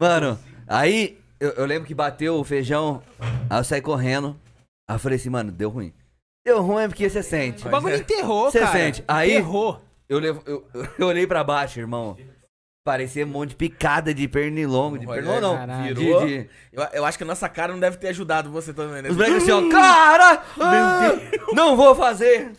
Mano, aí eu, eu, lembro que bateu o feijão, aí eu saí correndo. Aí eu falei assim, mano, deu ruim. Deu ruim é porque você sente. O bagulho enterrou, cara. Você sente. Aí enterrou. Eu, eu, eu olhei pra baixo, irmão. Parecia um monte de picada de pernilongo. De pernilongo, não. Virou. De, de... Eu, eu, acho que a nossa cara não deve ter ajudado você também, né? Os moleques assim, ó. Cara! Ah, não vou fazer!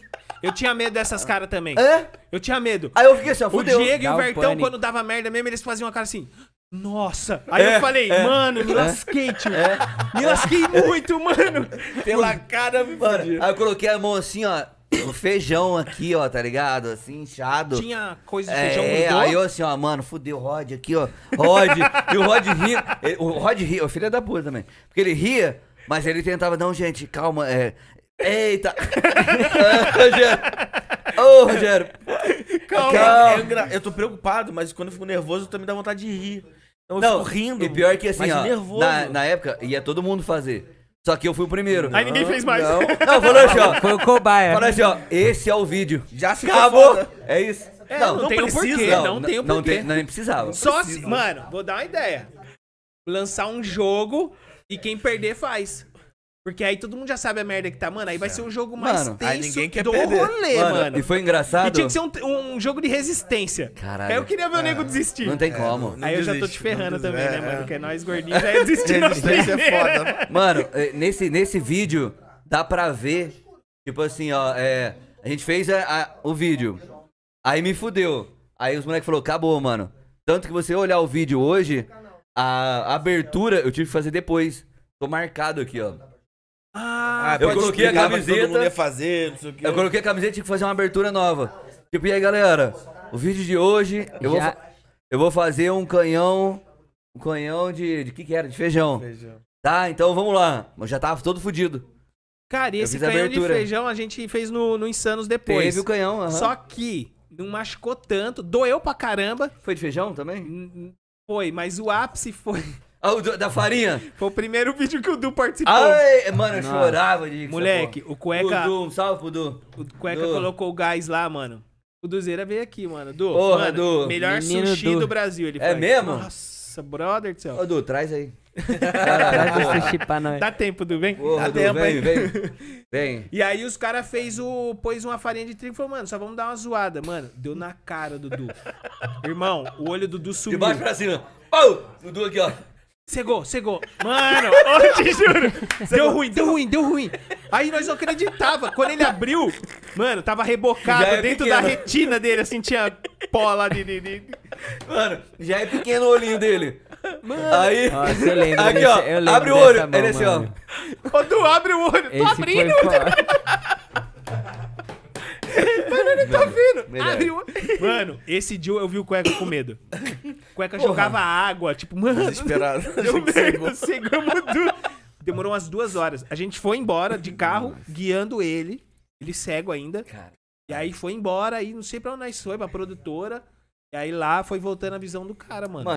Eu tinha medo dessas caras também. É? Eu tinha medo. Aí eu fiquei assim, ó, fudeu. O Diego e o Vertão, um quando dava merda mesmo, eles faziam uma cara assim. Nossa! Aí é, eu falei, é, mano, me é. lasquei, tio. É, me lasquei é. muito, mano. Pela cara, mano. Aí eu coloquei a mão assim, ó. O feijão aqui, ó, tá ligado? Assim, inchado. Tinha coisa de é, feijão é, mudou? Aí eu assim, ó, mano, fudeu o Rod aqui, ó. Rod. e o Rod ria. o Rod ria, o filho é da puta também. Porque ele ria, mas ele tentava, não, gente, calma. É, eita. Ô, Rogério. Ô, Rogério. Calma. Calma. É gra... Eu tô preocupado, mas quando eu fico nervoso, eu também dá vontade de rir. Então eu não, fico rindo. E pior que assim, ó, nervoso. Na, na época, ia todo mundo fazer. Só que eu fui o primeiro. Aí ninguém fez mais. Não, não falou assim, ó. Foi o cobaia. Falou assim, ó. Esse é o vídeo. Já se acabou. É isso. É, não, não, não tem Porquê, não, não tem o porquê. Não, tem, não nem precisava. Só se... Mano, vou dar uma ideia. Lançar um jogo e quem perder faz. Porque aí todo mundo já sabe a merda que tá, mano. Aí vai é. ser um jogo mais mano, tenso aí ninguém quer do perder. rolê, mano, mano. E foi engraçado. E tinha que ser um, um jogo de resistência. Caralho. Aí eu queria ver o é. nego desistir. Não tem é, como. Não aí desiste, eu já tô te ferrando também, né, mano? Porque nós gordinhos já desistimos. Resistência é foda. Mano, nesse, nesse vídeo dá pra ver, tipo assim, ó, é, a gente fez a, a, o vídeo. Aí me fudeu. Aí os moleques falaram, acabou, mano. Tanto que você olhar o vídeo hoje, a abertura eu tive que fazer depois. Tô marcado aqui, ó. Ah, ah, eu coloquei a camiseta. Todo mundo ia fazer, não sei o que. Eu coloquei a camiseta e tinha que fazer uma abertura nova. Tipo, e aí, galera? O vídeo de hoje, eu, vou, eu vou fazer um canhão. Um canhão de. De que que era? De feijão. Feijão. Tá, então vamos lá. Eu já tava todo fudido. Cara, e esse canhão abertura. de feijão a gente fez no, no Insanos depois. Teve o canhão, aham. Só que não machucou tanto, doeu pra caramba. Foi de feijão também? Foi, mas o ápice foi. Ah, o do, da farinha? Foi o primeiro vídeo que o Du participou. Ai, mano, eu Nossa. chorava de. Moleque, o cueca. O Du, um salve pro Du. O cueca du. colocou o gás lá, mano. O Duzeira veio aqui, mano. Du, porra, mano, du. melhor Menino sushi du. do Brasil. Ele é foi. mesmo? Nossa, brother do céu. Ô, Du, traz aí. Traz sushi pra nós. Dá tempo, Du, vem. Porra, Dá du, tempo, vem, vem, vem. E aí os caras fez o. pôs uma farinha de trigo e falou, mano, só vamos dar uma zoada. Mano, deu na cara do Du. Irmão, o olho do Du sumiu. De baixo pra cima. Pau! O Du aqui, ó. Cegou, cegou. Mano, eu te juro. Deu ruim, deu ruim, deu ruim. Aí nós não acreditava. Quando ele abriu, mano, tava rebocado é dentro pequeno. da retina dele, assim, tinha pó lá de, de, de... Mano, já é pequeno o olhinho dele. Mano. Aí, Nossa, eu lembro, aqui, ó, eu lembro abre o olho. Mão, ele assim, ó. Quando abre o olho, tô abrindo. Foi... Ele tá vindo Abriu. Mano, esse dia eu vi o cueca com medo. Cueca Porra. jogava água, tipo, mano. Desesperado. Deu medo, tudo. Demorou umas duas horas. A gente foi embora de carro, guiando ele. Ele cego ainda. Cara. E aí foi embora, e não sei pra onde nós foi, pra produtora. E aí lá foi voltando a visão do cara, mano. mano